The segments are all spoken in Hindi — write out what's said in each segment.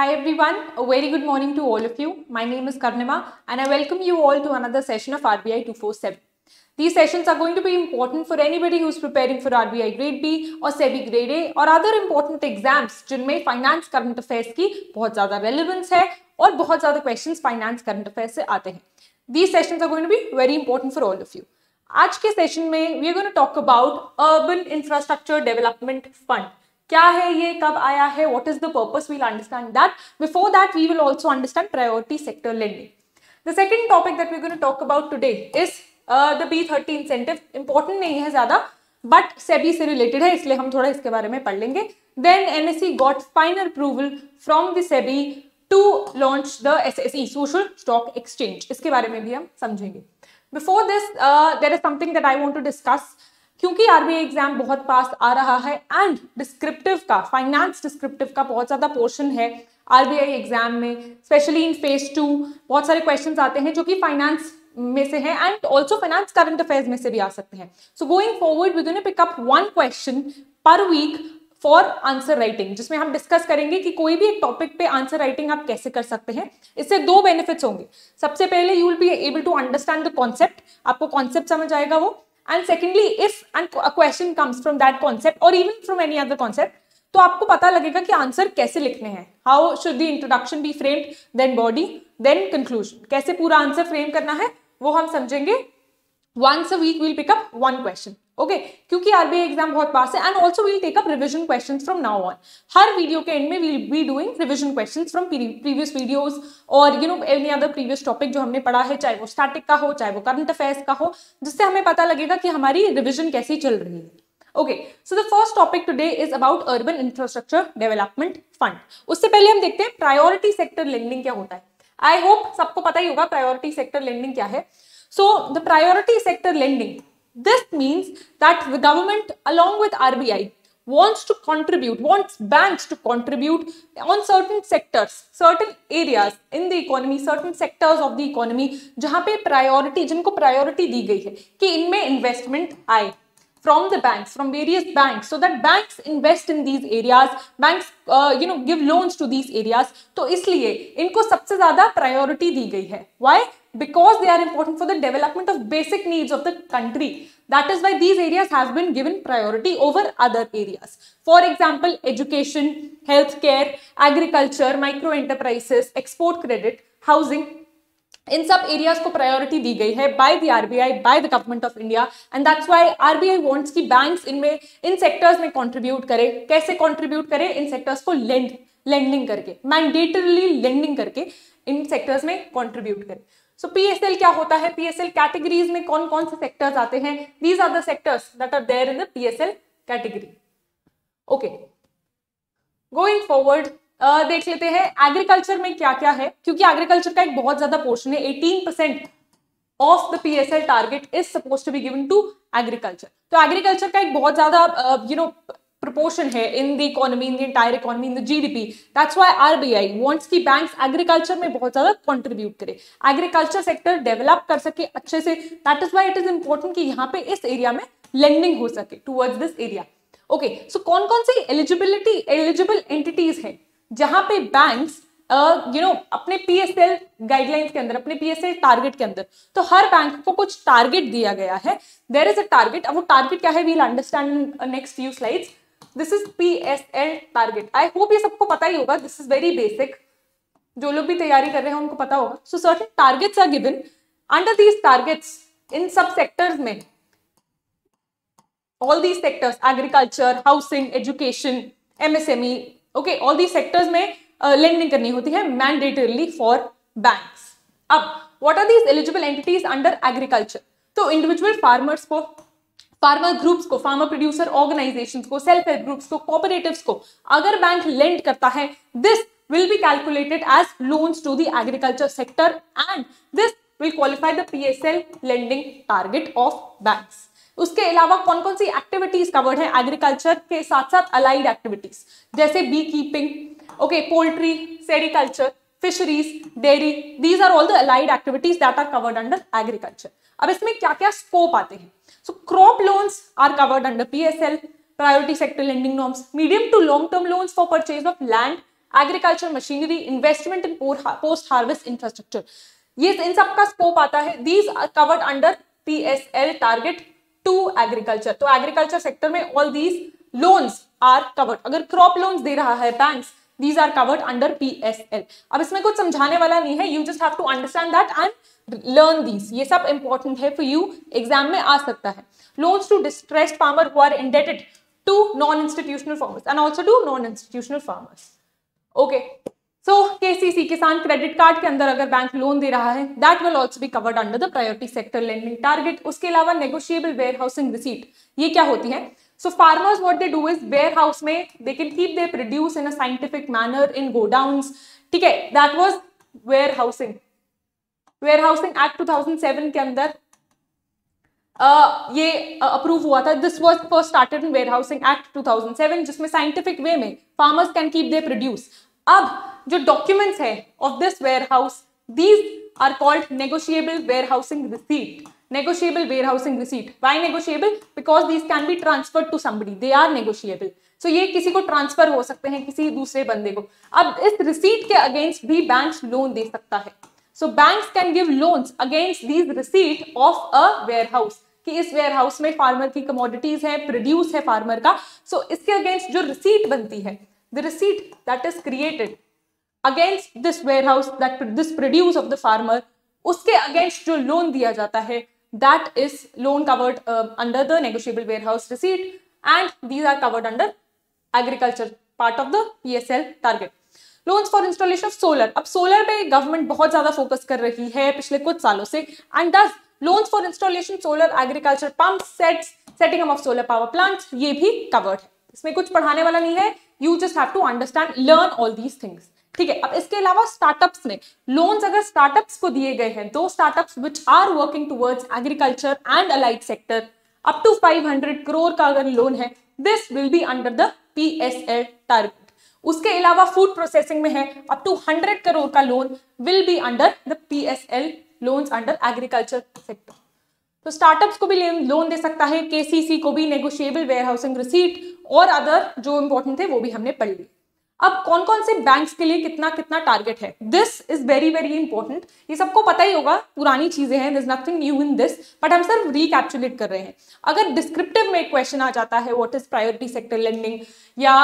Hi everyone, a very good morning to all of you. My name is Karnima and I welcome you all to another session of RBI 247. These sessions are going to be important for anybody who's preparing for RBI Grade B or SEBI Grade A or other important exams जिनमें finance current affairs की बहुत ज़्यादा relevance है और बहुत ज़्यादा questions finance current affairs से आते हैं These sessions are going to be very important for all of you. आज के session में we are going to talk about Urban Infrastructure Development Fund. क्या है ये कब आया है what is the purpose we'll understand that before that we will also understand priority sector lending the second topic that we going to talk about today is uh, the B30 incentive. नहीं है ज़्यादा बट सेबी से रिलेटेड है इसलिए हम थोड़ा इसके बारे में पढ़ लेंगे then N S C got final approval from the SEBI to launch the S S E social stock exchange इसके बारे में भी हम समझेंगे before this there is something that I want to discuss क्योंकि आरबीआई एग्जाम बहुत पास आ रहा है एंड डिस्क्रिप्टिव का फाइनेंस डिस्क्रिप्टिव का बहुत ज़्यादा पोर्शन है आरबीआई एग्जाम में स्पेशली इन फेज टू बहुत सारे क्वेश्चन आते हैं जो कि फाइनेंस में से है and also finance current affair में से भी आ सकते हैं so going forward with in pick up one question per week for answer writing जिसमें हम डिस्कस करेंगे कि कोई भी एक टॉपिक पे आंसर राइटिंग आप कैसे कर सकते हैं इससे दो बेनिफिट्स होंगे सबसे पहले you will be able to understand the concept आपको कॉन्सेप्ट समझ आएगा वो and secondly if and question comes from that concept और even from any other concept तो आपको पता लगेगा कि आंसर कैसे लिखने हैं how should the introduction be framed then body then conclusion कैसे पूरा आंसर फ्रेम करना है वो हम समझेंगे once a week will pick up one question okay okay, क्योंकि आरबीआई एग्जाम बहुत पास है and also will take up revision question from now on हर वीडियो के एंड में will be doing revision question from previous videos और you know any other previous topic जो हमने पढ़ा है चाहे वो स्टैटिक का हो चाहे वो करंट अफेयर्स का हो जिससे हमें पता लगेगा कि हमारी रिविजन कैसी चल रही है okay so the first topic today is about urban infrastructure development fund उससे पहले हम देखते हैं प्रायोरिटी सेक्टर लेंडिंग क्या होता है आई होप सबको पता ही होगा प्रायोरिटी सेक्टर लेंडिंग क्या है so the priority sector lending This means that the government along with RBI wants to contribute, wants banks to contribute on certain sectors, certain areas in the economy, certain sectors of the economy where priority, jinko priority दी गई है कि investment आए from the banks from various banks so that banks invest in these areas banks uh, you know give loans to these areas तो इसलिए इनको सबसे ज़्यादा priority दी गई है why because they are important for the development of basic needs of the country. That is why these areas has been given priority over other areas. For example, education, healthcare, agriculture, micro enterprises, export credit, housing, इन सब एरियाज को प्रायोरिटी दी गई है by the RBI by the government of India and that's why RBI wants की बैंक्स इनमें इन सेक्टर्स में कंट्रीब्यूट करें कैसे कंट्रीब्यूट करें इन सेक्टर्स को लेंड लेंडिंग करके मैंडेटरली लेंडिंग करके इन सेक्टर्स में कंट्रीब्यूट करें सो पीएसएल क्या होता है पीएसएल कैटेगरीज में कौन कौन से सेक्टर्स आते हैं these are the sectors that are there in the PSL category okay going forward देख लेते हैं एग्रीकल्चर में क्या क्या है क्योंकि एग्रीकल्चर का एक बहुत ज्यादा पोर्शन है eighteen percent of the P S L target is suppose to be given to agriculture तो एग्रीकल्चर का एक बहुत ज्यादा you know proportion here in the economy, in the entire economy, in the GDP. That's why RBI wants कि banks agriculture में बहुत ज़्यादा contribute करे agriculture sector develop कर सके अच्छे से that is why it is important कि यहाँ पे इस area में lending हो सके towards this area. Okay, so कौन कौन सी eligibility eligible entities हैं जहाँ पे banks यू नो अपने पीएसएल गाइडलाइंस के अंदर अपने पीएसएल टारगेट के अंदर तो हर बैंक को कुछ टारगेट दिया गया है देर इज अ टारगेट अब वो टारगेट क्या है we'll understand next few slides this is P S L target I hope ये सबको पता ही होगा दिस इज वेरी बेसिक जो लोग भी तैयारी कर रहे हैं उनको पता होगा so certain targets are given under these targets इन सब सेक्टर्स में all these sectors agriculture housing education MSME okay all these sectors में लेंडिंग uh, करनी होती है मैंडेटरली फॉर बैंक अब what are these eligible entities under agriculture तो इंडिविजुअल फार्मर्स को फार्मर ग्रुप्स को फार्मर प्रोड्यूसर ऑर्गेनाइजेशंस को सेल्फ हेल्प ग्रुप्स को कोऑपरेटिव को अगर बैंक लेंड करता है this will be calculated as loans to the agriculture sector and this will P S L lending target of bank उसके अलावा कौन कौन सी एक्टिविटीज कवर्ड है एग्रीकल्चर के साथ साथ अलाइड एक्टिविटीज जैसे beekeeping okay poultry sericulture fisheries dairy these are all the allied activities that are covered under agriculture अब इसमें क्या क्या स्कोप आते हैं So crop loans are covered under PSL, priority sector lending norms, medium to long term loans for purchase of land, agriculture machinery, investment in post harvest infrastructure. ये इन सब का स्कोप आता है these are covered under PSL target to agriculture तो एग्रीकल्चर सेक्टर में all these loans are covered अगर क्रॉप लोन्स दे रहा है banks these are covered under P S L अब इसमें कुछ समझाने वाला नहीं है you just have to understand that and learn these ये सब इंपॉर्टेंट है फॉर यू एग्जाम में आ सकता है loans to distressed farmer who are indebted to non institutional farmers and also to non institutional farmers okay so K C सी किसान क्रेडिट कार्ड के अंदर अगर बैंक लोन दे रहा है दैट विल ऑल्सो भी covered under the priority sector lending target उसके अलावा नेगोशिएबल वेयर हाउसिंग रिसीट ये क्या होती है so farmers what they do is warehouse में they can keep they produce in scientific manner in godown ठीक है that was warehousing warehousing act two thousand seven के अंदर ये अप्रूव हुआ था this was first started in warehousing act two thousand seven जिसमें साइंटिफिक वे में farmers can keep they produce अब जो डॉक्यूमेंट्स है of this warehouse these are called negotiable warehousing receipt negotiable warehousing receipt why negotiable because these can be transferred to somebody they are negotiable so so, ये किसी को ट्रांसफर हो सकते हैं किसी दूसरे बंदे को अब इस रिसीट के अगेंस्ट भी बैंक लोन दे सकता है so bank can give loans against these receipt of a warehouse कि इस वेयर हाउस में फार्मर की कमोडिटीज है प्रोड्यूस है फार्मर का सो so, इसके अगेंस्ट जो रिसीट बनती है the receipt that is created against this warehouse that this produce of the farmer उसके अगेंस्ट जो लोन दिया जाता है that is loan covered uh, under the negotiable warehouse receipt and these are covered under agriculture part of the PSL target. Loans for installation of solar अब सोलर पे गवर्नमेंट बहुत ज्यादा फोकस कर रही है पिछले कुछ सालों से एंड दस loans for installation solar agriculture pump sets setting up of solar power plants ये भी कवर्ड है इसमें कुछ पढ़ाने वाला नहीं है you just have to understand learn all these things ठीक है अब इसके अलावा स्टार्टअप्स में लोन्स अगर स्टार्टअप्स को दिए गए हैं दो startups which are working towards agriculture and allied sector up to 500 crore का अगर लोन है this will be under the PSL target उसके अलावा फूड प्रोसेसिंग में है अप टू 100 करोड़ का loan will be under the L loans under agriculture sector तो स्टार्टअप्स को भी लोन दे सकता है केसीसी को भी नेगोशिएबल वेयर हाउसिंग रिसीट और अदर जो इंपॉर्टेंट थे वो भी हमने पढ़ लिए अब कौन कौन से बैंक्स के लिए कितना कितना टारगेट है this is very very important ये सबको पता ही होगा पुरानी चीजें हैं this nothing new in this but हम सिर्फ रिकैप्चुलेट कर रहे हैं अगर डिस्क्रिप्टिव में एक क्वेश्चन आ जाता है what is priority sector lending या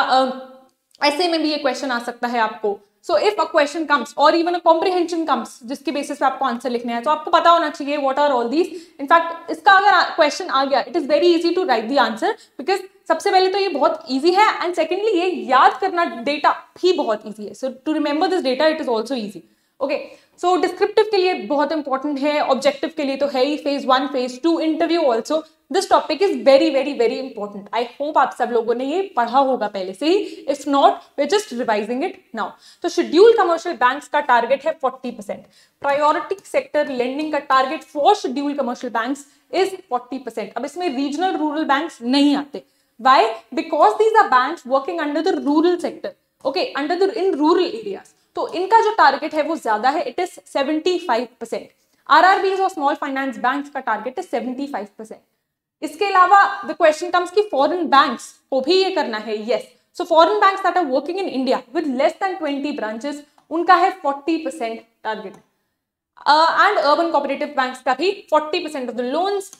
ऐसे में भी ये क्वेश्चन आ सकता है आपको so if a question comes और इवन अ कॉम्प्रीहेंशन कम्स जिसके बेसिस पे आपको आंसर लिखना है तो आपको पता होना चाहिए what are all these in fact इसका अगर क्वेश्चन आ गया it is very easy to write the answer because सबसे पहले तो ये बहुत ईजी है एंड सेकेंडली ये याद करना डेटा भी बहुत ईजी है so to remember this data it is also easy okay so so, descriptive के लिए बहुत इंपॉर्टेंट है ऑब्जेक्टिव के लिए तो है ही phase one phase two interview also this topic is very very very important I hope आप सब लोगों ने ये पढ़ा होगा पहले से ही if not we just revising it now तो शेड्यूल कमर्शियल बैंक का टारगेट है forty percent priority sector lending का target for schedule commercial bank is forty percent अब इसमें रीजनल रूरल बैंक नहीं आते why because these are bank working under the rural sector okay under the in rural areas तो इनका जो टारगेट है वो ज्यादा है it is seventy five percent R R Bs और स्मॉल फाइनेंस बैंक का target is seventy five percent इसके अलावा द क्वेश्चन कम्स की फॉरन बैंक को भी ये करना है yes so foreign bank that are working in India with less than twenty branches उनका है forty percent target and urban cooperative bank का भी forty percent of the loans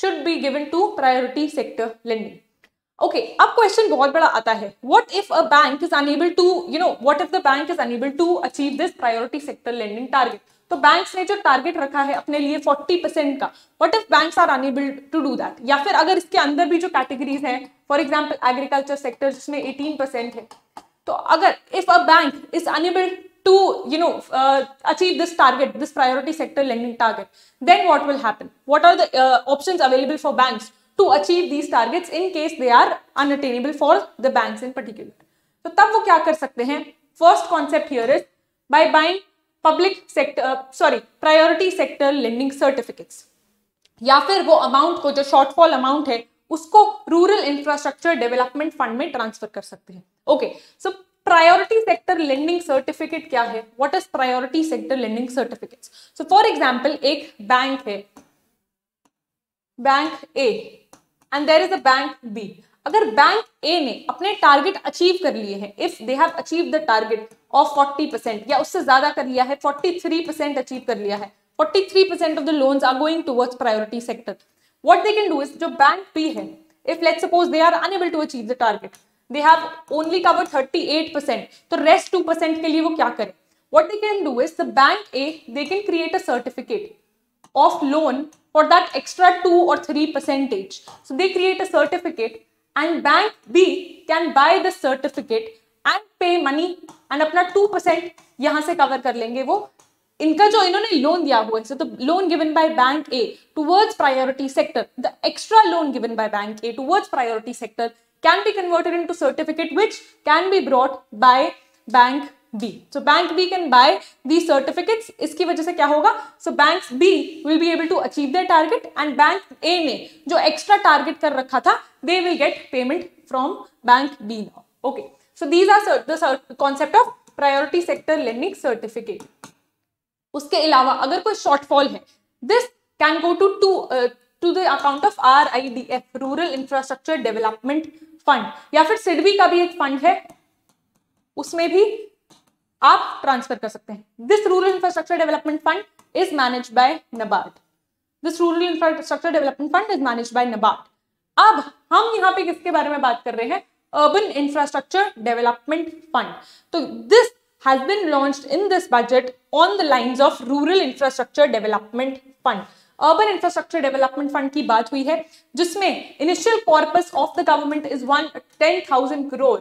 should be given to priority sector lending okay अब क्वेश्चन बहुत बड़ा आता है what if a bank is unable to you know what if the bank is unable to achieve this priority sector lending target तो बैंक्स ने जो टारगेट रखा है अपने लिए 40 परसेंट का what if banks are unable to do that या फिर अगर इसके अंदर भी जो कैटेगरीज हैं फॉर एग्जांपल एग्रीकल्चर सेक्टर जिसमें 18 परसेंट है तो अगर if a bank is unable to you know achieve this target this priority sector lending target then what will happen what are the option available for banks to achieve these target in case they are unable for the bank in particular. तो तब वो क्या कर सकते हैं first concept here is by buying public sector sorry priority sector lending certificates या फिर वो अमाउंट को जो शॉर्टफॉल अमाउंट है उसको रूरल इंफ्रास्ट्रक्चर डेवलपमेंट फंड में ट्रांसफर कर सकते हैं okay so priority sector lending certificate क्या है what is priority sector lending certificates so for example एक बैंक है bank A and there is a bank B अगर बैंक ए ने अपने टारगेट अचीव कर लिए हैं if they have achieve the target of 40 percent या उससे ज्यादा कर लिया है 43 परसेंट अचीव कर लिया है 43 percent of the loans are going towards priority sector what they can do is जो बैंक बी है if let suppose they are unable to achieve the target they have only cover 38 percent तो रेस्ट टू परसेंट के लिए वो क्या करें what they can do is the bank A they can create a certificate of loan for that extra 2 or 3 percentage. So they create a certificate and bank B can buy the certificate and pay money and to 2 percent यहाँ से cover kar lenge wo. Inka jo inhone loan diya हुआ है so the loan given by bank A towards priority sector the extra loan given by bank A towards priority can be converted into certificate which can be brought by bank B so bank B can buy the certificates इसकी वजह से क्या होगा so bank B will be able to achieve the target and bank A ने जो एक्स्ट्रा टारगेट कर रखा था they will get payment from bank B now okay so these are the concept of priority sector lending certificate उसके अलावा अगर कोई शॉर्टफॉल है this can go to to to the account of R I D F rural infrastructure development fund या फिर सिडबी का भी एक फंड है उसमें भी आप ट्रांसफर कर सकते हैं this rural infrastructure development fund is manage by NABARD this rural infrastructure development fund is manage by NABARD अब हम यहाँ पे किसके बारे में बात कर रहे हैं अर्बन इंफ्रास्ट्रक्चर डेवलपमेंट फंड तो this has been launch in this budget on the lines of rural infrastructure development fund urban infrastructure development fund की बात हुई है जिसमें initial purpose of the government is one ten thousand crore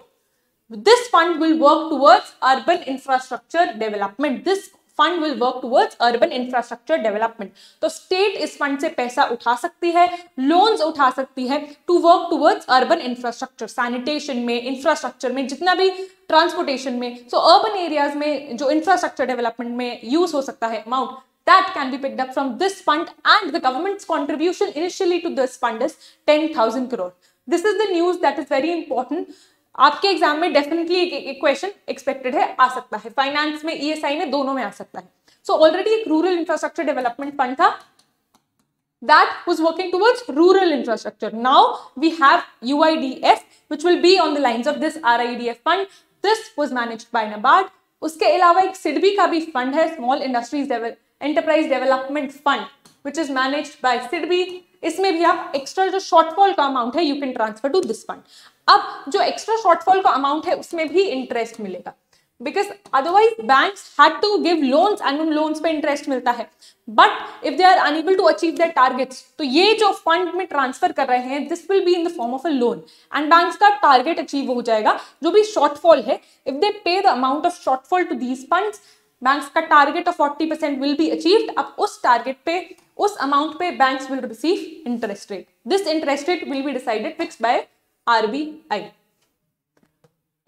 This fund will work towards urban infrastructure development. This fund will work towards urban infrastructure development तो स्टेट इस फंड से पैसा उठा सकती है लोन्स उठा सकती है to work towards urban infrastructure sanitation में इंफ्रास्ट्रक्चर में जितना भी ट्रांसपोर्टेशन में सो अर्बन एरियाज में जो इंफ्रास्ट्रक्चर डेवलपमेंट में यूज हो सकता है amount that can be picked up from this fund and the government's contribution initially to this fund is 10000 crore this is the news that is very important आपके एग्जाम में डेफिनेटली एक क्वेश्चन एक्सपेक्टेड है आ सकता है फाइनेंस में ईएसआई e में दोनों में आ सकता है सो so, ऑलरेडी एक रूरल इंफ्रास्ट्रक्चर डेवलपमेंट फंड था that was working towards rural infrastructure. Now we have UIDF, which will be on the lines of this RIDF fund this was managed by NABARD उसके अलावा एक सिडबी का भी फंड है small industries enterprise development fund which is managed by SIDBI इसमें भी आप एक्स्ट्रा जो शॉर्टफॉल का अमाउंट है you can transfer to this fund अब जो एक्स्ट्रा शॉर्टफॉल का अमाउंट है उसमें भी इंटरेस्ट मिलेगा because otherwise bank had to give loans and उन लोन्स पे इंटरेस्ट मिलता है but if they are unable to achieve their targets तो ये जो फंड में ट्रांसफर कर रहे हैं this will be in the form of a loan and bank का टारगेट अचीव हो जाएगा जो भी शॉर्टफॉल है if they pay the amount of shortfall to these fund bank का target of forty percent will be achieved अब उस टारगेट पे उस अमाउंट पे bank will receive interest rate this interest rate will be decided fix by RBI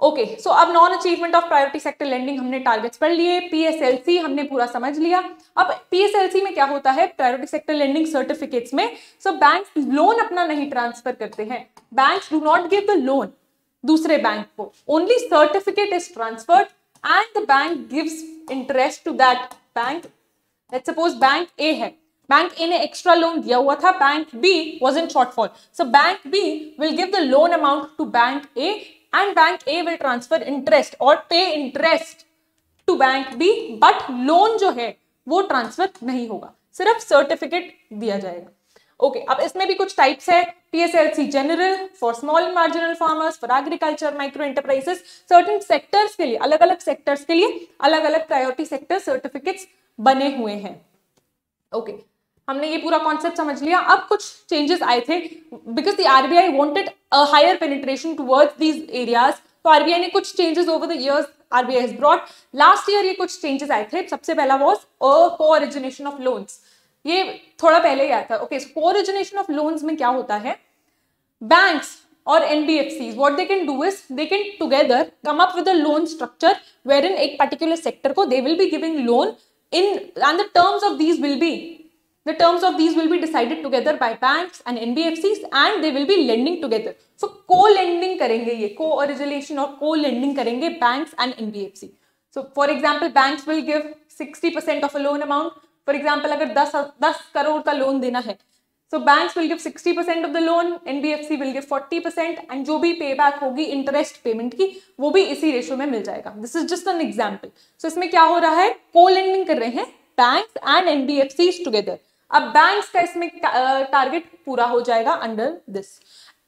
okay so अब non achievement of priority sector lending हमने टारगेट्स पढ़ लिए पीएसएलसी हमने पूरा समझ लिया अब पीएसएलसी में क्या होता है प्रायोरिटी सेक्टर लैंडिंग सर्टिफिकेट्स में सो बैंक लोन अपना नहीं ट्रांसफर करते हैं bank do not give the loan दूसरे बैंक को only certificate is transferred and the bank gives interest to that bank let suppose bank A है बैंक ए ने एक्स्ट्रा लोन दिया हुआ था bank B was in shortfall so bank B will give the loan amount to bank A and bank A will transfer interest और pay interest to bank B but loan जो है वो ट्रांसफर नहीं होगा सिर्फ सर्टिफिकेट दिया जाएगा ओके okay, अब इसमें भी कुछ टाइप्स है PSLC general for small marginal farmers for agriculture micro enterprises certain sectors के लिए अलग अलग सेक्टर्स के लिए अलग अलग प्रायोरिटी सेक्टर सर्टिफिकेट्स बने हुए हैं ओके okay. हमने ये पूरा कॉन्सेप्ट समझ लिया अब कुछ चेंजेस आए थे because the RBI wanted a higher penetration towards these areas तो आरबीआई ने कुछ changes over the years RBI has brought last year ये कुछ चेंजेस आए थे सबसे पहला वॉज अ को ओरिजिनेशन ऑफ लोन्स ये थोड़ा पहले ही आया था ओके सो को ओरिजिनेशन ऑफ लोन्स में क्या होता है बैंक्स और NBFC what they can do is they can together come up with a loan structure structure इन एक पर्टिकुलर सेक्टर को they will be giving loan in and the terms of these will be The terms of these will be decided together by banks and NBFCs and they will be lending together. So co-lending करेंगे ये co-origination और co-lending करेंगे banks and NBFC. So for example banks will give 60% of a loan amount. For example अगर 10 10 करोड़ का loan देना है So banks will give 60% of the loan, NBFC will give 40% and जो भी payback होगी interest payment की वो भी इसी ratio में मिल जाएगा. This is just an example. So इसमें क्या हो रहा है? Co-lending कर रहे हैं banks and NBFCs together. अब बैंक्स का इसमें टारगेट पूरा हो जाएगा अंडर दिस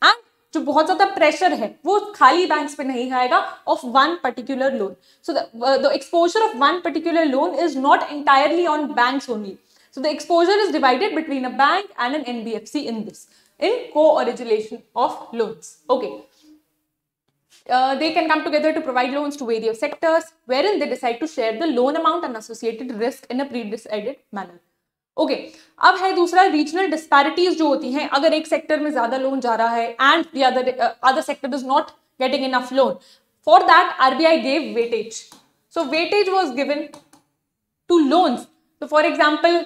एंड जो बहुत ज्यादा प्रेशर है वो खाली बैंक्स पे नहीं आएगा of one particular loan so the exposure of one particular loan is not entirely on banks only so the exposure is divided between a bank and an NBFC in this in co origination of loan okay Uh, they can come together to provide loans to various sectors wherein they decide to share the loan amount and associated risk in a pre-decided manner okay अब है दूसरा रीजनल डिस्पैरिटीज जो होती हैं अगर एक सेक्टर में ज्यादा लोन जा रहा है and the other other sector is not getting enough loan for that RBI gave weightage so weightage was given to loans तो फॉर एग्जाम्पल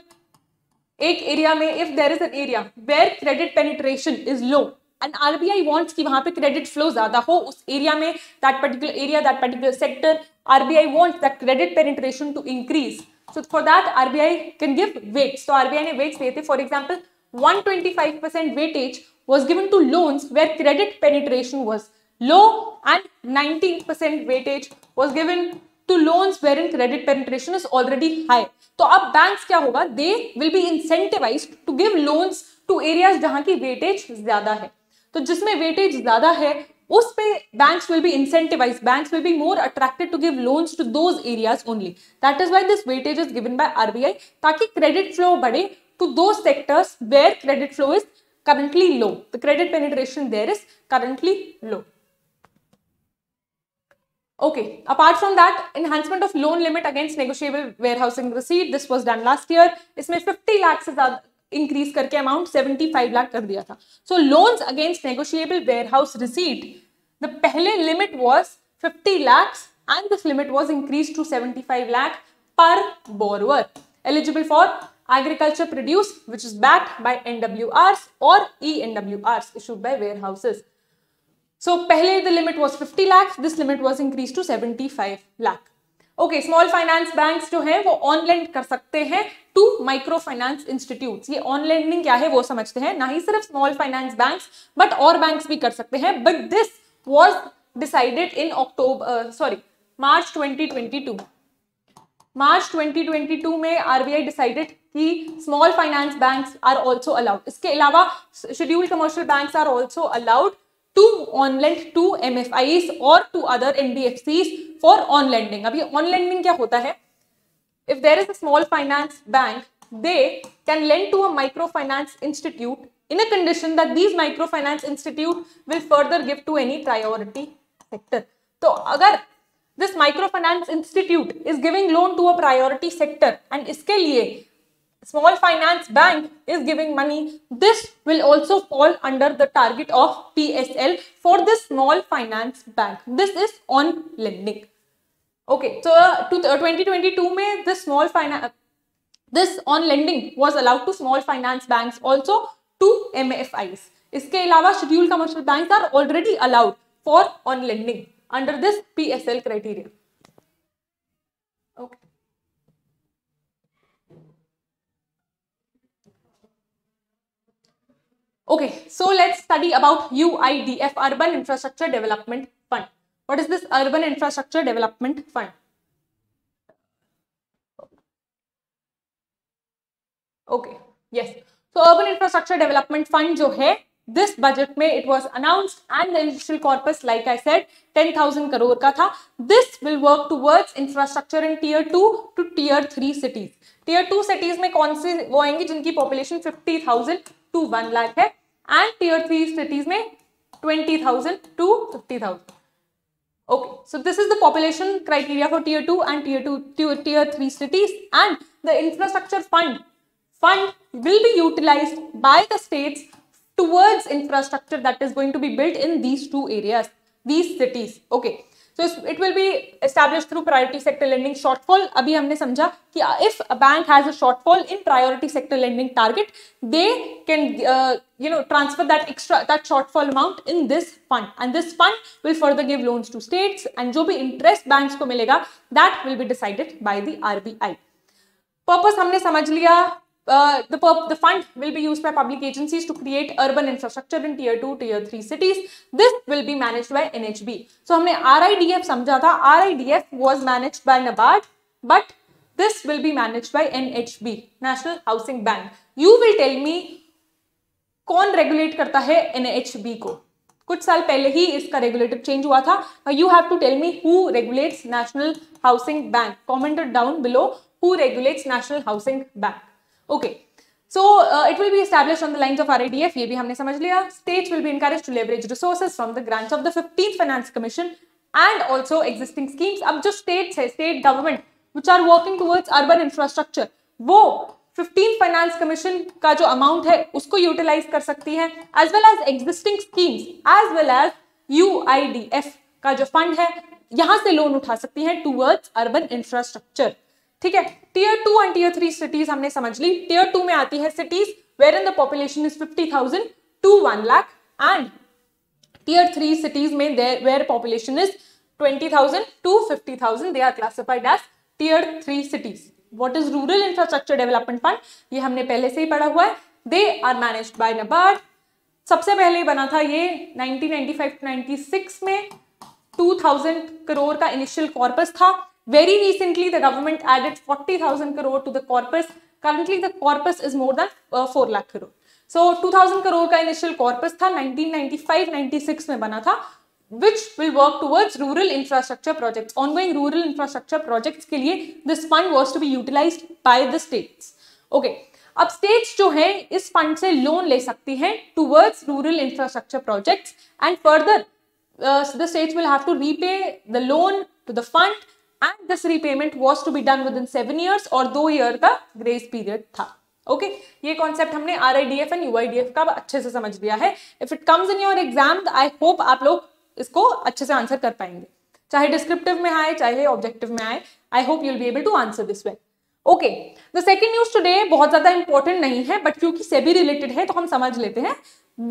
एक एरिया में if there is an area where credit penetration is low and RBI wants की वहां पर क्रेडिट फ्लो ज्यादा हो उस एरिया में that particular area that particular sector RBI wants that credit penetration to increase So for that, RBI can give weights. So RBI ने weights दिए थे. For example, 125% weightage was given to loans where credit penetration was low and 19% weightage was given to loans wherein credit penetration is already high. तो अब banks क्या होगा? They will be incentivized to give loans to areas जहाँ की weightage ज़्यादा है. तो जिसमें वेटेज ज़्यादा है उस पे banks will be incentivized banks will be more attracted to give loans to those areas only that is why this weightage is given by RBI ताकि credit flow बढ़े to those sectors where credit flow is currently low the credit penetration there is currently low Okay, apart from that, enhancement of loan limit against negotiable warehousing receipt, this was done last year. इसमें 50 लाख से इंक्रीज करके अमाउंट सेवेंटी फाइव लाख कर दिया था so loan against negotiable warehouse receipt the पहले limit was 50 lakhs and this limit was increase to 75 lakh per borrower eligible for agriculture produce which is backed by NWRs और eNWRs issued by warehouses so पहले the limit was 50 lakh this limit was increase to 75 lakh okay small finance banks जो है वो ऑनलाइन कर सकते हैं टू माइक्रो फाइनेंस इंस्टीट्यूट ये ऑनलाइन क्या है वो समझते हैं ना ही सिर्फ स्मॉल फाइनेंस बैंक बट और बैंक भी कर सकते हैं but this was decided in October sorry March 2022 March 2022 में आरबीआई डिसाइडेड कि small finance banks are also allowed इसके अलावा schedule commercial bank are also allowed to on lend to MFIs or to other NBFCs for on lending अब ऑन लैंडिंग क्या होता है if there is a small finance bank they can lend to a finance institute in a condition that these micro finance institute will further give to any priority sector तो अगर this micro finance institute is giving loan to a priority sector and इसके लिए small finance bank is giving money, this will also fall under the target of PSL for the small finance bank. This is on lending. Okay, so uh, to, uh, 2022 May, this small finance, this on lending was allowed to small finance banks also to MFIs. इसके अलावा scheduled commercial banks are already allowed for on lending under this PSL criteria. Okay. Okay, so let's study about UIDF, Urban Infrastructure Development Fund. What is this Urban Infrastructure Development Fund? Okay, yes. So Urban Infrastructure Development Fund jo hai this budget mein it was announced and the initial corpus like i said 10,000 crore ka tha this will work towards infrastructure in tier 2 to tier 3 cities tier 2 cities mein kaun se wo aayenge jinki population 50,000 to 1 lakh hai and tier 3 cities may 20,000 to 50,000. Okay, so this is the population criteria for tier 2 and tier 2, tier, tier 3 cities and the infrastructure fund. Fund will be utilized by the states towards infrastructure that is going to be built in these two areas, these cities. Okay, so it will be establish through priority sector lending shortfall अभी हमने समझा कि if a bank has a shortfall in priority sector lending target they can you know transfer that extra that shortfall amount in this fund and this fund will further give loans to states and जो भी इंटरेस्ट बैंक को मिलेगा that will be decided by the R B हमने समझ लिया Uh, the, the fund will be used by public agencies to create urban infrastructure in tier 2 tier 3 cities this will be managed by nhb so humne ridf samjha tha ridf was managed by nabard but this will be managed by nhb national housing bank you will tell me कौन रेगुलेट करता है एनएचबी को कुछ साल पहले ही इसका रेगुलेटर चेंज हुआ था you have to tell me who regulates national housing bank commented down below who regulates national housing bank okay so it will be establish on the lines of R ये भी हमने समझ लिया state will be encourage to leverage resources from the grants of the fifteen finance commission and also existing schemes अब जो स्टेट्स है state government which are working towards urban infrastructure वो फिफ्टीन फाइनेंस कमीशन का जो अमाउंट है उसको यूटिलाइज कर सकती है as well as existing schemes as well as you का जो फंड है यहां से लोन उठा सकती है टूवर्ड्स अर्बन इंफ्रास्ट्रक्चर ठीक है tier two and tier three cities हमने समझ ली टीयर टू में आती है cities wherein the population is fifty thousand to one lakh and tier three cities में where population is twenty thousand to fifty thousand they are classified as tier three cities what is rural infrastructure development fund ये हमने पहले से ही पढ़ा हुआ है they are manage by NABARD सबसे पहले बना था ये नाइनटी सिक्स में टू थाउजेंड करोड़ का इनिशियल कॉर्पस था Very recently, the government added 40,000 crore to the corpus. Currently, the corpus is more than uh, 4 lakh crore. So, 2000 crore ka initial corpus tha 1995-96 mein bana tha which will work towards rural infrastructure projects. Ongoing rural infrastructure projects ke liye this fund was to be utilized by the states. Okay. Ab states jo hain is fund se loan le sakti hain towards rural infrastructure projects and further uh, the states will have to repay the loan to the fund and this repayment was to be done within seven years और दो ईयर का ग्रेस पीरियड था ओके okay? ये कॉन्सेप्ट हमने R I D F and U I D F का अच्छे से समझ लिया है if it comes in your exam I hope आप लोग इसको अच्छे से आंसर कर पाएंगे चाहे डिस्क्रिप्टिव में आए चाहे ऑब्जेक्टिव में आए I hope you'll be able to answer this way okay the second news today बहुत ज्यादा इंपॉर्टेंट नहीं है बट क्योंकि सेबी रिलेटेड है तो हम समझ लेते हैं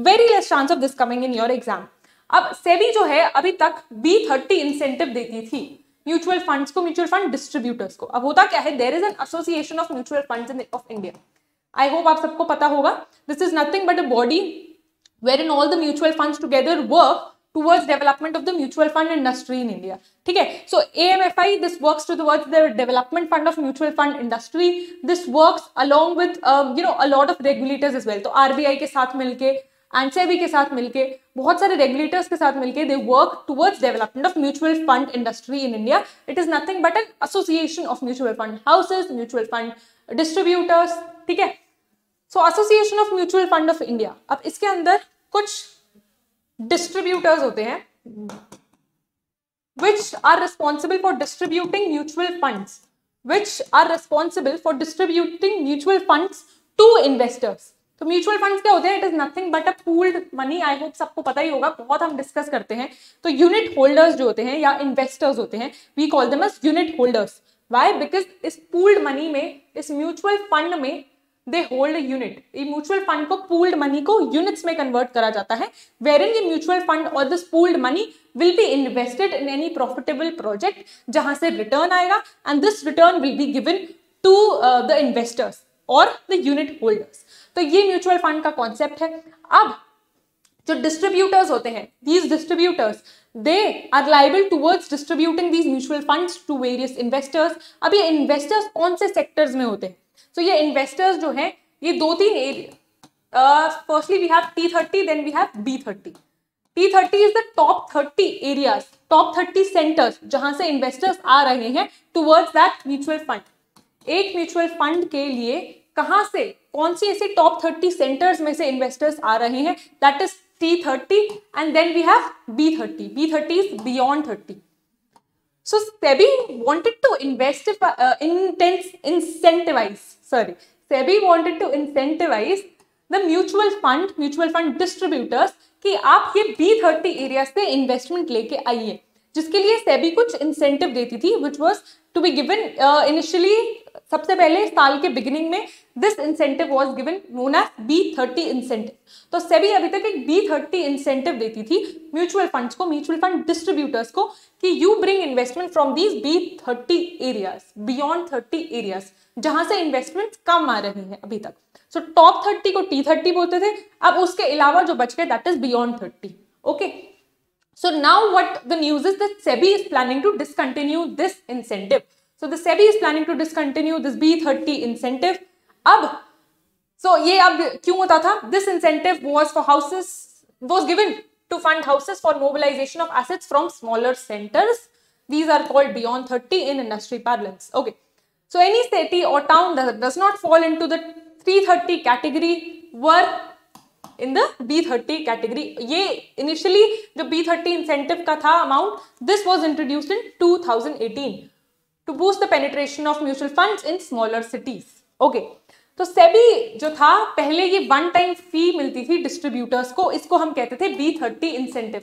very less chance of this coming in your exam अब सेबी जो है अभी तक बी थर्टी इंसेंटिव देती थी म्यूचुअल फंड्स को म्यूचुअल फंड डिस्ट्रीब्यूटर्स को अब होता क्या है there is an association of mutual fund of India I hope आप सबको पता होगा this is nothing but a body wherein all the mutual fund together work towards development of the mutual fund industry in India. Okay, so AMFI, this works towards the development fund of mutual fund industry. This works along with, um, you know, a lot of regulators as well. So RBI के साथ मिलके एनसीआईबी के साथ मिलकर बहुत सारे रेगुलेटर्स के साथ मिलकर they work towards development of mutual fund industry in India it is nothing but an association of mutual fund houses mutual fund distributors ठीक है so association of mutual fund of India अब इसके अंदर कुछ डिस्ट्रीब्यूटर्स होते हैं which are responsible for distributing mutual fund which are responsible for distributing mutual fund to investors तो म्यूचुअल फंड्स क्या होते हैं it is nothing but a pooled money I hope सबको पता ही होगा बहुत हम डिस्कस करते हैं तो यूनिट होल्डर्स जो होते हैं या इन्वेस्टर्स होते हैं we call them as unit holders why because इस पूल्ड मनी में इस म्यूचुअल फंड में दे होल्ड यूनिट ये म्यूचुअल फंड को पूल्ड मनी को यूनिट्स में कन्वर्ट करा जाता है वेर इन ये म्यूचुअल फंड और this pooled money will be invested in any profitable project जहां से रिटर्न आएगा and this return will be given to the investors और द यूनिट होल्डर्स तो ये म्यूचुअल फंड का कॉन्सेप्ट है अब जो डिस्ट्रीब्यूटर्स होते हैं these distributors they are liable towards distributing these mutual funds to various investors अब ये इन्वेस्टर्स कौन से सेक्टर्स में होते हैं सो so, ये इन्वेस्टर्स जो हैं ये दो तीन area firstly we have T thirty then we have B thirty T thirty is the top thirty areas top thirty centres जहां से इन्वेस्टर्स आ रहे हैं टूवर्ड्स दैट म्यूचुअल फंड एक म्यूचुअल फंड के लिए कहां से कौन सी ऐसे टॉप थर्टी सेंटर्स में से इन्वेस्टर्स आ रहे हैं that is T thirty and then we have B thirty B thirty is beyond thirty So SEBI wanted to invest, uh, intense, incentivize, sorry, SEBI wanted to incentivize the mutual fund, mutual fund distributors कि आप ये बी थर्टी एरिया से इन्वेस्टमेंट लेके आइए जिसके लिए सेबी कुछ इंसेंटिव देती थी which was to be given initially सबसे पहले इस साल के बिगिनिंग में this incentive was given known as B thirty incentive तो सेबी अभी तक एक बी थर्टी इंसेंटिव देती थी म्यूचुअल फंड्स को म्यूचुअल फंड डिस्ट्रीब्यूटर्स को कि you bring investment from these B thirty areas beyond thirty areas जहां से इन्वेस्टमेंट कम आ रही है अभी तक सो टॉप थर्टी को टी थर्टी बोलते थे अब उसके अलावा जो बच गए that is beyond thirty okay so now what the news is that SEBI is planning to discontinue this incentive so the SEBI is planning to discontinue this B thirty incentive अब सो so ये अब क्यों होता था this incentive was for houses was given to fund houses for mobilisation of assets from smaller centres these are called beyond 30 in industry parlance okay so any city or town that does not fall into the 330 category were in the b30 category ye initially jo b30 incentive ka tha amount this was introduced in 2018 to boost the penetration of mutual fund in smaller cities okay तो सेबी जो था पहले ये वन टाइम फी मिलती थी डिस्ट्रीब्यूटर्स को इसको हम कहते थे B thirty incentive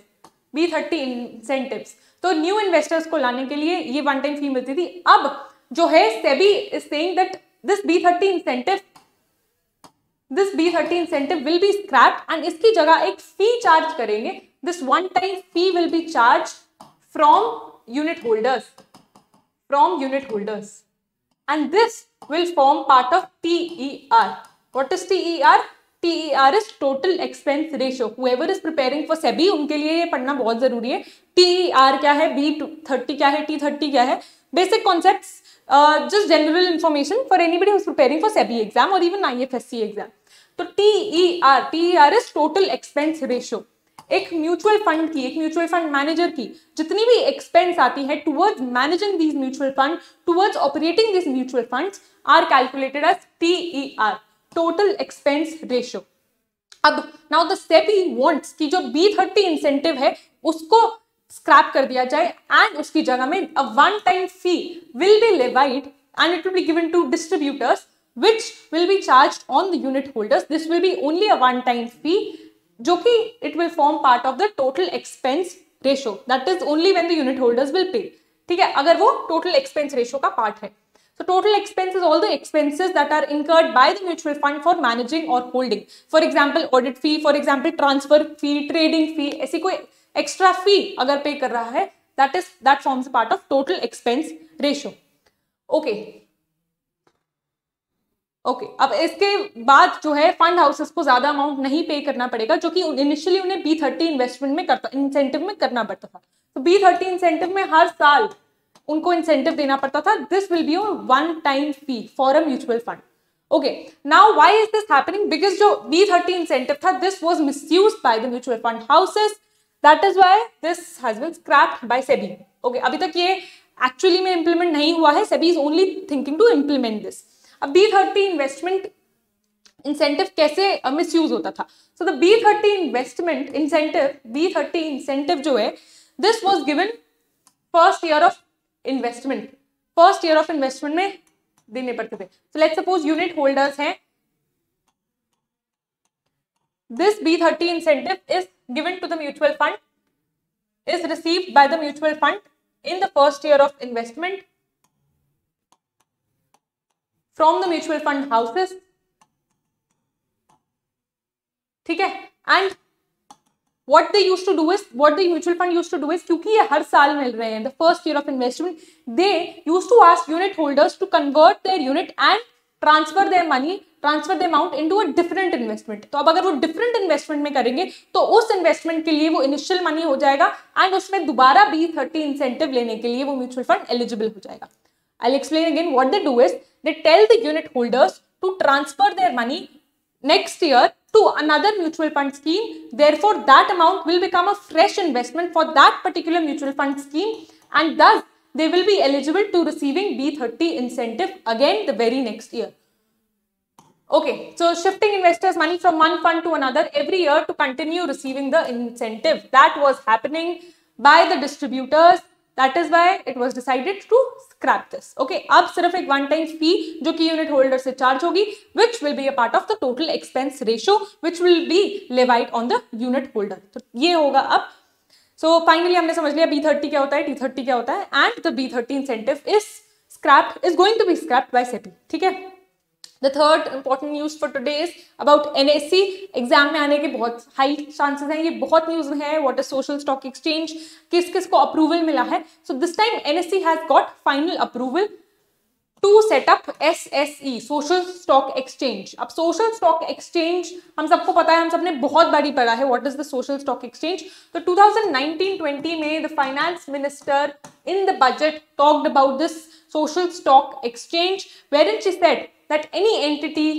B thirty incentive तो न्यू इन्वेस्टर्स को लाने के लिए ये वन टाइम फी मिलती थी अब जो है SEBI is saying that this B thirty incentive this B thirty incentive will be scrap and इसकी जगह एक फी चार्ज करेंगे this one time fee will be charge from unit holders from unit holders. And this will form part of TER. What is TER? TER is total expense ratio. Whoever is preparing for SEBI, unke liye ye padhna bahut zaruri hai TER kya hai b 30 kya hai t 30 kya hai basic concepts, uh, just general information for anybody who's preparing for SEBI exam or even IFSC exam. So TER, TER is total expense ratio. एक म्यूचुअल फंड की एक म्यूचुअल फंड मैनेजर की जितनी भी एक्सपेंस आती है towards managing these mutual fund towards operating this mutual fund are calculated as T total expense ratio अब now the step he wants कि जो बी थर्टी इंसेंटिव है उसको स्क्रैप कर दिया जाए एंड उसकी जगह में a one time fee will be levied and it will be given to distributors which will be charged on the unit holders. This will be only a one-time fee जो कि it will form part of the total expense ratio that is only when the unit holders will pay ठीक है अगर वो टोटल एक्सपेंस रेशो का पार्ट है so total expense is all the expenses that are incurred by the mutual fund for managing और holding for example audit fee for example transfer fee trading fee ऐसी कोई एक्स्ट्रा फी अगर पे कर रहा है that is that forms part of total expense ratio okay okay okay, अब इसके बाद जो है फंड हाउसेस को ज़्यादा अमाउंट नहीं पे करना पड़ेगा जो कि इनिशियली उन्हें बी थर्टी इन्वेस्टमेंट में करता इंसेंटिव में करना पड़ता था तो बी थर्टी इंसेंटिव में हर साल उनको इंसेंटिव देना पड़ता था this will be one time fee for a mutual fund okay now why is this happening because जो बी थर्टी इंसेंटिव था this was misuse by the mutual fund houses that is why this has been scrap by SEBI okay अभी तक ये एक्चुअली में इंप्लीमेंट नहीं हुआ है SEBI is only thinking to implement this अब बी थर्टी इन्वेस्टमेंट इंसेंटिव कैसे मिस यूज होता था so the B thirty investment incentive B thirty incentive जो है this was given first year of investment first year of investment में देने पड़ते थे so let suppose unit holders हैं B thirty incentive is given to the mutual fund is receive by the mutual fund in the first year of investment from the mutual fund houses ठीक है and what they use to do is what the mutual fund use to do is क्योंकि ये हर साल मिल रहे हैं the first year of investment they use to ask unit holders to convert their unit and transfer their money transfer the amount into a different investment तो अब अगर वो डिफरेंट इन्वेस्टमेंट में करेंगे तो उस इन्वेस्टमेंट के लिए वो इनिशियल मनी हो जाएगा एंड उसमें दोबारा बी थर्टी इंसेंटिव लेने के लिए वो म्यूचुअल फंड एलिजिबल हो जाएगा I explain again what the do is They tell the unit holders to transfer their money next year to another mutual fund scheme. Therefore, that amount will become a fresh investment for that particular mutual fund scheme and thus they will be eligible to receiving B30 incentive again the very next year. Okay, so shifting investors' money from one fund to another every year to continue receiving the incentive. That was happening by the distributors. That is why it was decided to scrap this okay अब सिर्फ एक वन टाइम फी जो कि यूनिट होल्डर से चार्ज होगी which will be a part of the total expense ratio which will be levied on the unit holder तो ये होगा अब सो so, फाइनली हमने समझ लिया बी थर्टी क्या होता है टी थर्टी क्या होता है and the B thirty incentive is scrap is going to be scrap by SEBI ठीक है the third important news for today is about N S C exam में आने के बहुत हाई चांसेस हैं ये बहुत न्यूज है what is social stock exchange किस किस को अप्रूवल मिला है so this time N S C has got final approval to set up S S E social stock exchange अब सोशल स्टॉक एक्सचेंज हम सबको पता है हम सबने बहुत बारी पढ़ा है what is the social stock exchange तो टू थाउजेंड नाइनटीन ट्वेंटी में the finance minister in the budget talked about this social stock exchange where in चिस्ट set that any entity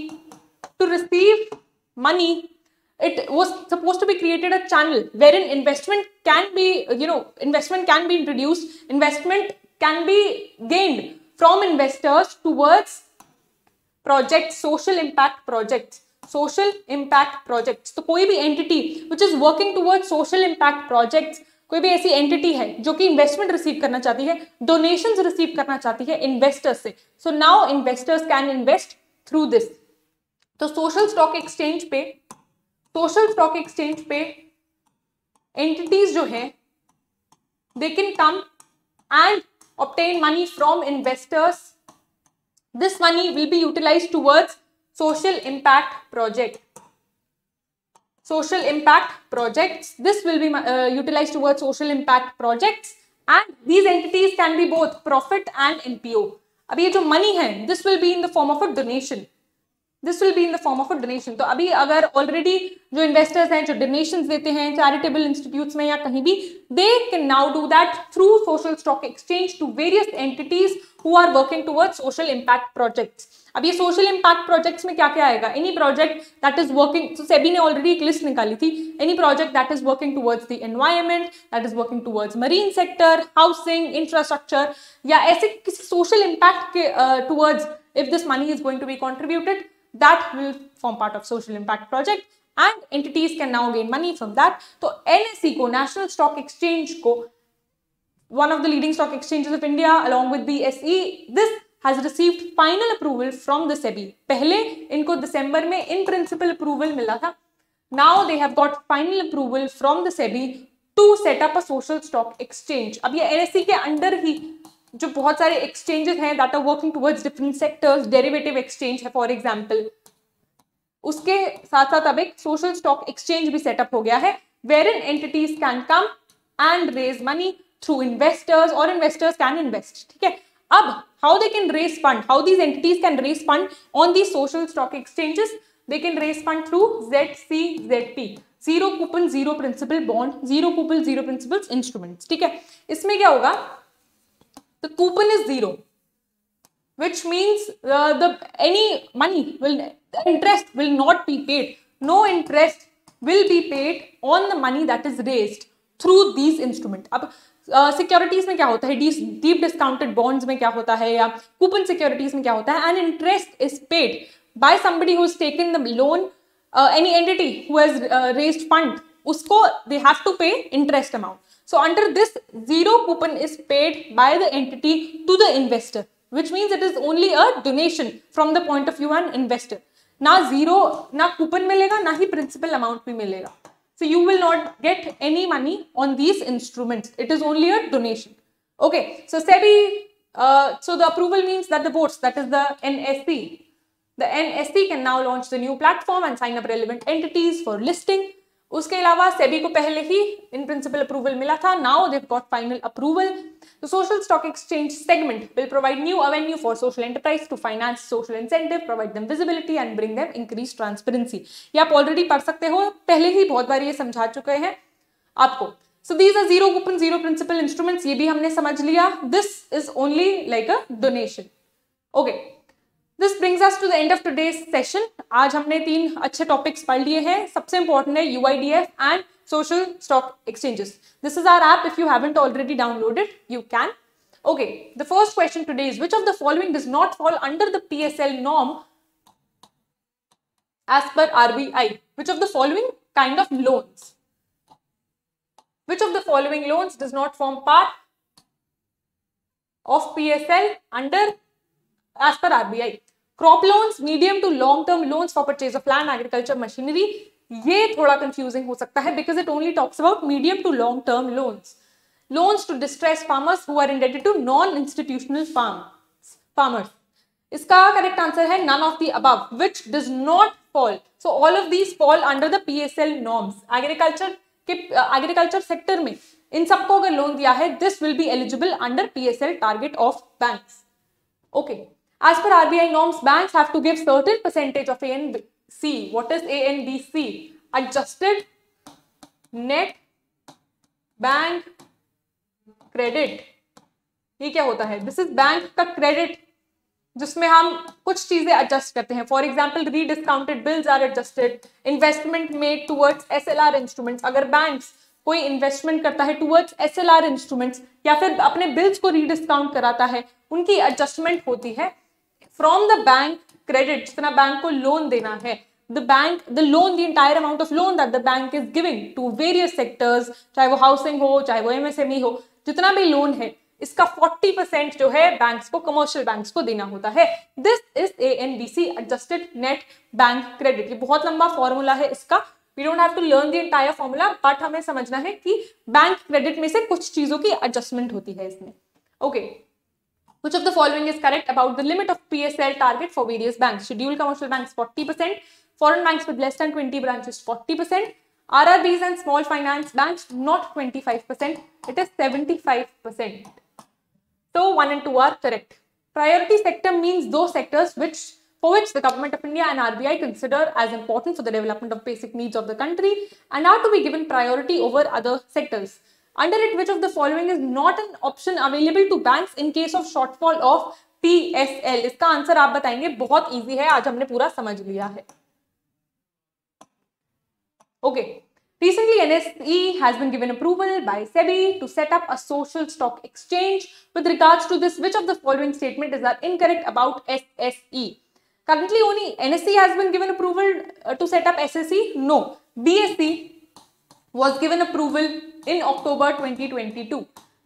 to receive money it was supposed to be created a channel wherein investment can be you know investment can be introduced investment can be gained from investors towards projects social impact projects social impact projects so koi bhi entity which is working towards social impact projects कोई भी ऐसी एंटिटी है जो कि इन्वेस्टमेंट रिसीव करना चाहती है डोनेशन रिसीव करना चाहती है इन्वेस्टर्स से so now investors can invest through this तो सोशल स्टॉक एक्सचेंज पे सोशल स्टॉक एक्सचेंज पे एंटिटीज जो है they can come and obtain money from investors this money will be utilize towards social impact project social impact projects. This will be uh, utilized towards social impact projects. And these entities can be both profit and NPO. Abhi ye money hai, this will be in the form of a donation. This will be in the form of a donation. So, abhi agar already jo investors hain, jo donations dete hain, charitable institutes mein ya kahin they can now do that through social stock exchange to various entities who are working towards social impact projects. अब ये सोशल इम्पैक्ट प्रोजेक्ट्स में क्या क्या आएगा any project that is working SEBI ने ऑलरेडी एक लिस्ट निकाली थी any project that is working towards the environment that is working towards marine sector housing infrastructure या ऐसे किसी सोशल इम्पैक्ट के towards if this money is going to be contributed part of social part project and entities can now gain money from that तो एन एस सी को नेशनल स्टॉक एक्सचेंज को one one of the leading stock exchanges of india along with S E e, this has received final approval from the SEBI पहले इनको दिसंबर में इन प्रिंसिपल अप्रूवल मिला था now they have got final approval from the SEBI to set up a social stock exchange अब ये एन e के अंडर ही जो बहुत सारे एक्सचेंजेस हैं that are working towards different sectors derivative exchange है फॉर एग्जाम्पल उसके साथ साथ अब एक सोशल स्टॉक एक्सचेंज भी सेटअप हो गया है where in entities can come and raise money through investors और इन्वेस्टर्स कैन इन्वेस्ट ठीक है Ab, how they can raise fund, how these entities can raise fund on these social stock exchanges, they can raise fund through ZCZP. Zero coupon zero principal bond zero coupon zero principals instruments ठीक है इसमें क्या होगा The coupon is zero, which means uh, the any money will interest will not be paid no interest will be paid on the money that is raised through these instrument securities uh, में क्या होता है डीप डिस्काउंटेड बॉन्ड्स में क्या होता है या कूपन सिक्योरिटीज में क्या होता है and interest is paid by somebody who is taken the loan any entity who has raised fund उसको they have to pay interest amount so under this zero coupon is paid by the entity to the investor which means it is only a donation from the point of view an investor ना जीरो ना कूपन मिलेगा ना ही प्रिंसिपल अमाउंट भी मिलेगा So you will not get any money on these instruments. It is only a donation. Okay, so SEBI, uh, so the approval means that the boards, that is the NSC, the NSC can now launch the new platform and sign up relevant entities for listing. उसके अलावा सेबी को पहले ही इन प्रिंसिपल अप्रूवल मिला था now they've got final approval the social stock exchange segment will provide new avenue for social enterprise to finance social incentive provide them visibility and bring them increase transparency ये आप ऑलरेडी पढ़ सकते हो पहले ही बहुत बार ये समझा चुके हैं आपको so these are zero coupon zero principal instruments ये भी हमने समझ लिया this is only like a donation okay This brings us to the end of today's session. हमने तीन अच्छे टॉपिक्स पढ़ लिए हैं सबसे important social stock exchanges. This is our app. If you haven't already downloaded, you can. Okay, the first question today is which of the following does not fall under the PSL norm as per RBI? Which of the following kind of loans? Which of the following loans does not form part of PSL under as per RBI? Crop loans medium to long term loans for purchase of land agriculture machinery ये थोड़ा कंफ्यूजिंग हो सकता है because it only talks about medium to long term loans loans to distress farmers who are indebted to non institutional farm farmers इसका करेक्ट आंसर है none of the above which does not fall so all of these fall under the PSL norms agriculture के एग्रीकल्चर सेक्टर में इन सबको अगर लोन दिया है this will be eligible under PSL target of banks okay okay. As per RBI norms, banks have to give certain percentage of anbc What is anbc Adjusted net bank credit ये क्या होता है दिस इज बैंक का क्रेडिट जिसमें हम कुछ चीजें एडजस्ट करते हैं for example rediscounted bills are adjusted investment made towards S L R instruments अगर बैंक कोई इन्वेस्टमेंट करता है towards S L R instruments या फिर अपने बिल्स को रीडिस्काउंट कराता है उनकी एडजस्टमेंट होती है फ्रॉम द बैंक क्रेडिट जितना बैंक को लोन देना है the bank the loan the entire amount of loan that the bank is giving to various sectors चाहे वो हाउसिंग हो चाहे वो एमएसएमई e हो जितना भी लोन है इसका 40 परसेंट जो है बैंक्स को कमर्शियल बैंक्स को देना होता है this is A N B C adjusted net bank credit ये बहुत लंबा फॉर्मूला है इसका we don't have to learn the entire formula but हमें समझना है कि बैंक क्रेडिट में से कुछ चीजों की एडजस्टमेंट होती है इसमें okay okay. Which of the following is correct about the limit of PSL target for various banks? Scheduled commercial banks 40%, foreign banks with less than 20 branches 40%, RRBs and small finance banks not 25%, it is 75%. So 1 and 2 are correct. Priority sector means those sectors which for which the Government of India and RBI consider as important for the development of basic needs of the country and are to be given priority over other sectors. Under it, which of the following is not an option available to banks in case of shortfall of PSL? इसका आंसर आप बताएंगे बहुत इजी है आज हमने पूरा समझ लिया है okay Recently, NSE has been given approval by SEBI to set up a social stock exchange. With regards to this, which of the following statement is are incorrect about SSE? Currently, only NSE has been given approval to set up SSE? No. BSE was given approval in October 2022.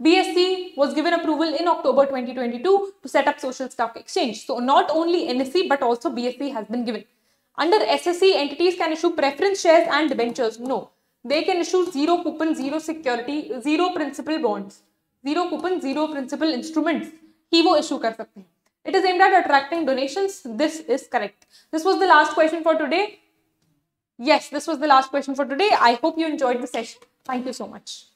BSE was given approval in October 2022 to set up social stock exchange. So not only NSE but also BSE has been given. Under SSE, entities can issue preference shares and debentures. No, they can issue zero coupon, zero security, zero principal bonds, zero coupon, zero principal instruments. He wo issue kar sakte It is aimed at attracting donations. This is correct. This was the last question for today. Yes, this was the last question for today. I hope you enjoyed the session. Thank you so much.